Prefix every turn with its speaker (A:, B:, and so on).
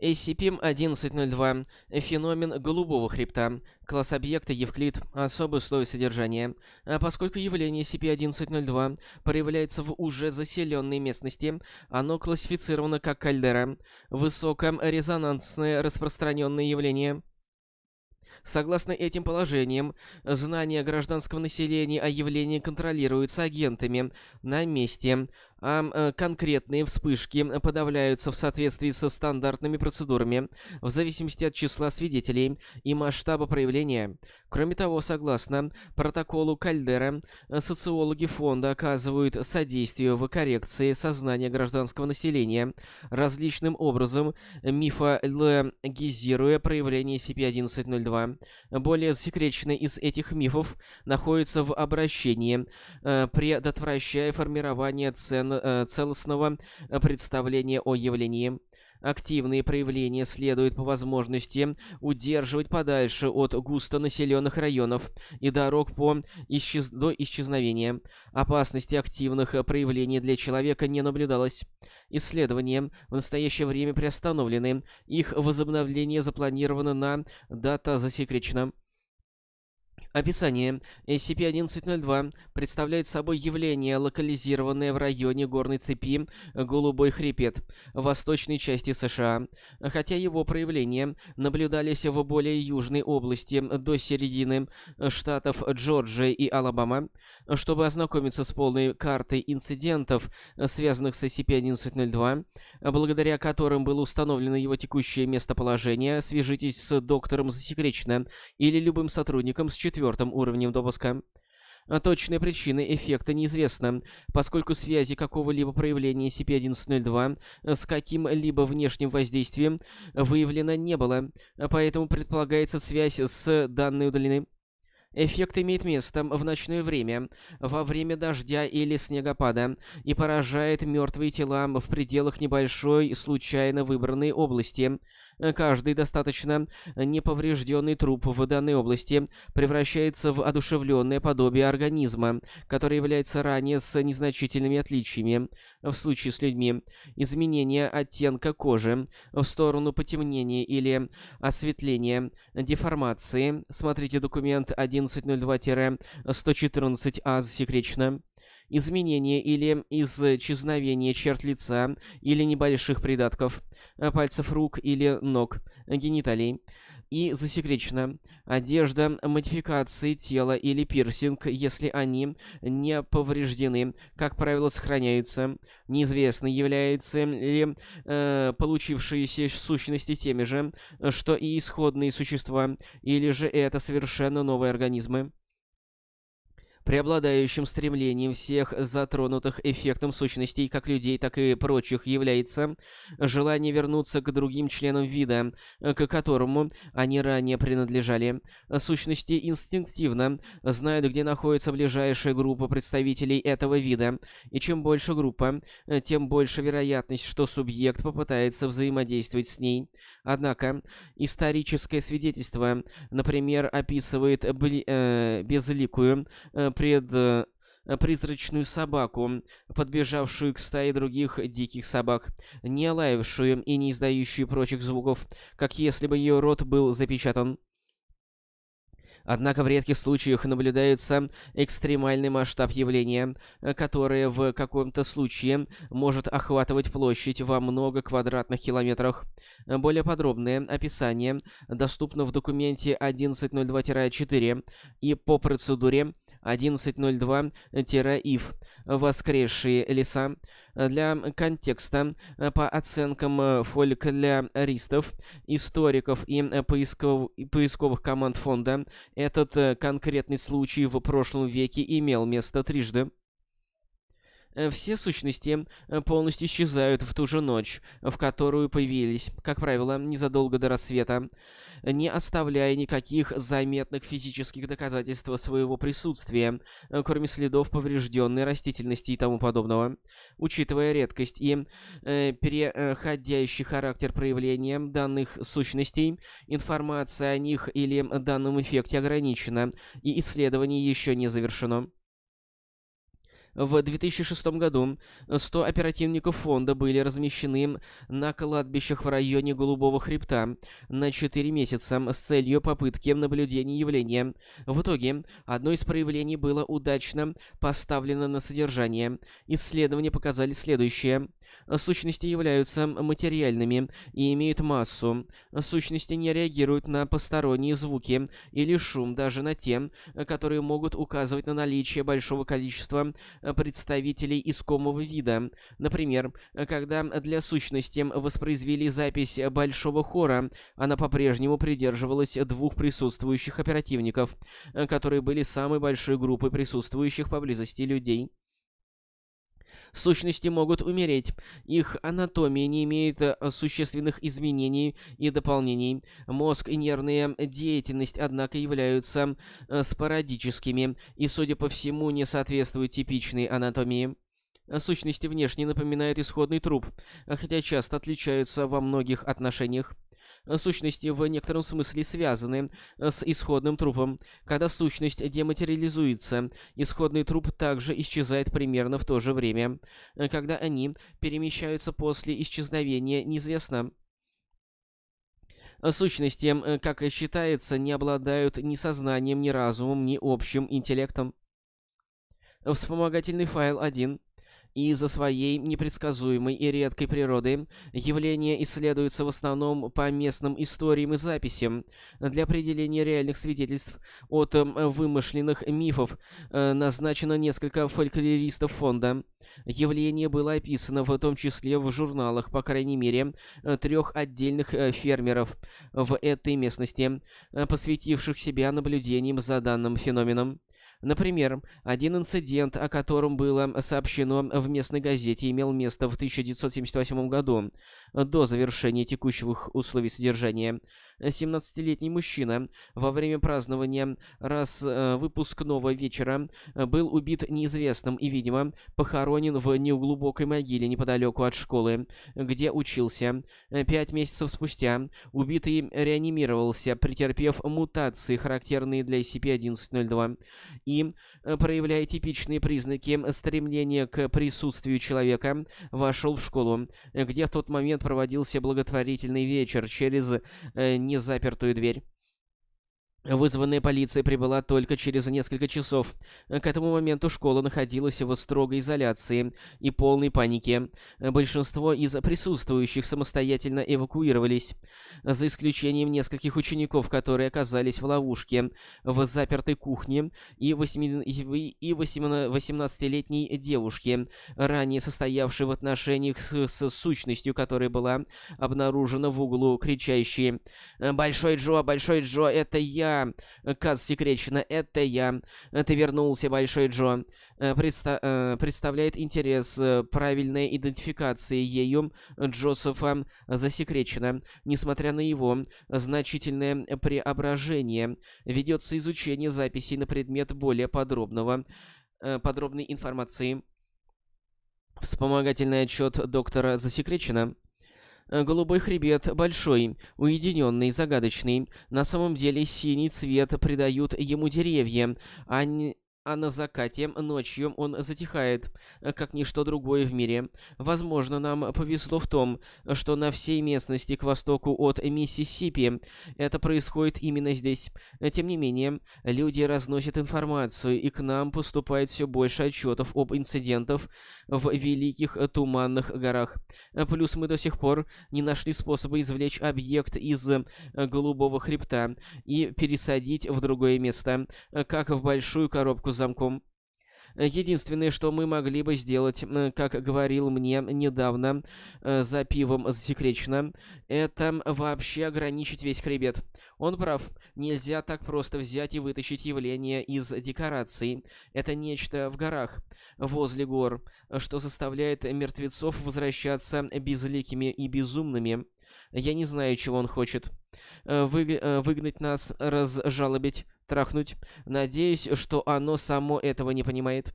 A: SCP-1102. Феномен голубого хребта. Класс объекта Евклид. Особый слой содержания. А поскольку явление SCP-1102 проявляется в уже заселенной местности, оно классифицировано как кальдера. Высокорезонансное распространенное явление. Согласно этим положениям, знания гражданского населения о явлении контролируются агентами на месте, а конкретные вспышки подавляются в соответствии со стандартными процедурами в зависимости от числа свидетелей и масштаба проявления. Кроме того, согласно протоколу Кальдера, э, социологи фонда оказывают содействие в коррекции сознания гражданского населения различным образом, мифологизируя проявление CP1102. Более засекреченный из этих мифов находится в обращении, э, предотвращая формирование ценных Э, целостного э, представления о явлении. Активные проявления следует по возможности удерживать подальше от густонаселенных районов и дорог по исчез... до исчезновения. Опасности активных э, проявлений для человека не наблюдалось. Исследования в настоящее время приостановлены. Их возобновление запланировано на дата засекречена. Описание. SCP-1102 представляет собой явление, локализированное в районе горной цепи Голубой хребет в восточной части США, хотя его проявления наблюдались в более южной области до середины штатов Джорджия и Алабама. Чтобы ознакомиться с полной картой инцидентов, связанных с SCP-1102, благодаря которым было установлено его текущее местоположение, свяжитесь с доктором Засекречено или любым сотрудником с 4 четвертым уровнем допуска. А Точные причины эффекта неизвестны, поскольку связи какого-либо проявления CP1102 с каким-либо внешним воздействием выявлено не было, поэтому предполагается связь с данной удалены. Эффект имеет место в ночное время, во время дождя или снегопада, и поражает мертвые тела в пределах небольшой случайно выбранной области, Э, каждый достаточно неповрежденный труп в данной области превращается в одушевленное подобие организма, который является ранее с незначительными отличиями. В случае с людьми изменение оттенка кожи в сторону потемнения или осветления, деформации. Смотрите документ 1102-114А а засекречено изменение или исчезновение черт лица или небольших придатков, э, пальцев рук или ног, э, гениталий, и засекречена. Одежда, модификации тела или пирсинг, если они не повреждены, как правило, сохраняются. Неизвестно, являются ли э, получившиеся сущности теми же, э, что и исходные существа, или же это совершенно новые организмы. Преобладающим стремлением всех затронутых эффектом сущностей, как людей, так и прочих, является желание вернуться к другим членам вида, к которому они ранее принадлежали. Сущности инстинктивно знают, где находится ближайшая группа представителей этого вида, и чем больше группа, тем больше вероятность, что субъект попытается взаимодействовать с ней. Однако, историческое свидетельство, например, описывает э, безликую э, пред э, призрачную собаку, подбежавшую к стае других диких собак, не лаявшую и не издающую прочих звуков, как если бы ее рот был запечатан. Однако в редких случаях наблюдается экстремальный масштаб явления, которое в каком-то случае может охватывать площадь во много квадратных километрах. Более подробное описание доступно в документе 1102-4 и по процедуре 11.02-ИФ «Воскресшие леса». Для контекста, э, по оценкам э, фольклористов, историков и э, поисков, поисковых команд фонда, этот конкретный случай в прошлом веке имел место трижды. Э, все сущности э, полностью исчезают в ту же ночь, в которую появились, как правило, незадолго до рассвета, не оставляя никаких заметных физических доказательств своего присутствия, э, кроме следов поврежденной растительности и тому подобного. Учитывая редкость и э, переходящий характер проявления данных сущностей, информация о них или данном эффекте ограничена, и исследование еще не завершено. В 2006 году 100 оперативников фонда были размещены на кладбищах в районе Голубого хребта на 4 месяца с целью попытки наблюдения явления. В итоге, одно из проявлений было удачно поставлено на содержание. Исследования показали следующее – Э, сущности являются материальными и имеют массу. Э, сущности не реагируют на посторонние звуки или шум, даже на те, э, которые могут указывать на наличие большого количества представителей искомого вида. Например, когда для сущности воспроизвели запись большого хора, она по-прежнему придерживалась двух присутствующих оперативников, которые были самой большой группой присутствующих поблизости людей. Сущности могут умереть. Их анатомия не имеет э, существенных изменений и дополнений. Мозг и нервная деятельность, однако, являются э, спорадическими и, судя по всему, не соответствуют типичной анатомии. Сущности внешне напоминают исходный труп, э, хотя часто отличаются во многих отношениях. Э, сущности в некотором смысле связаны э, с исходным трупом. Когда сущность дематериализуется, исходный труп также исчезает примерно в то же время. Э, когда они перемещаются после исчезновения, неизвестно. Сущности, как считается, не обладают ни сознанием, ни разумом, ни общим интеллектом. Вспомогательный файл 1 из-за своей непредсказуемой и редкой природы явления исследуются в основном по местным историям и записям для определения реальных свидетельств от эм, вымышленных мифов. Э, назначено несколько фольклористов фонда. Явление было описано в том числе в журналах, по крайней мере, э, трех отдельных э, фермеров в этой местности, посвятивших себя наблюдениям за данным феноменом. Например, один инцидент, о котором было сообщено в местной газете, имел место в 1978 году, до завершения текущих условий содержания. 17-летний мужчина во время празднования раз э, выпускного вечера э, был убит неизвестным и, видимо, похоронен в неуглубокой могиле неподалеку от школы, где учился. Пять месяцев спустя убитый реанимировался, претерпев мутации, характерные для SCP-1102 и, э, проявляя типичные признаки стремления к присутствию человека, вошел в школу, где в тот момент проводился благотворительный вечер через э, незапертую дверь. Вызванная полиция прибыла только через несколько часов. К этому моменту школа находилась в строгой изоляции и полной панике. Большинство из присутствующих самостоятельно эвакуировались, за исключением нескольких учеников, которые оказались в ловушке, в запертой кухне и 18-летней девушки, ранее состоявшей в отношениях с сущностью, которая была обнаружена в углу кричащей «Большой Джо, Большой Джо, это я!» я, э, Каз Секречина, это я. Э, ты вернулся, Большой Джо. Э, предста представляет интерес правильной идентификации ею Джозефа Засекречина. Несмотря на его значительное преображение, ведется изучение записей на предмет более подробного, подробной информации. Вспомогательный отчет доктора Засекречина Э, голубой хребет большой, уединенный, загадочный. На самом деле синий цвет придают ему деревья, а не а на закате ночью он затихает, как ничто другое в мире. Возможно, нам повезло в том, что на всей местности к востоку от Миссисипи это происходит именно здесь. Тем не менее, люди разносят информацию, и к нам поступает все больше отчетов об инцидентах в Великих Туманных Горах. Плюс мы до сих пор не нашли способа извлечь объект из Голубого Хребта и пересадить в другое место, как в большую коробку замком. Единственное, что мы могли бы сделать, как говорил мне недавно э, за пивом засекречено, это вообще ограничить весь хребет. Он прав. Нельзя так просто взять и вытащить явление из декораций. Это нечто в горах, возле гор, что заставляет мертвецов возвращаться безликими и безумными. Я не знаю, чего он хочет. Э, Вы... Э, выгнать нас, разжалобить, трахнуть. Надеюсь, что оно само этого не понимает.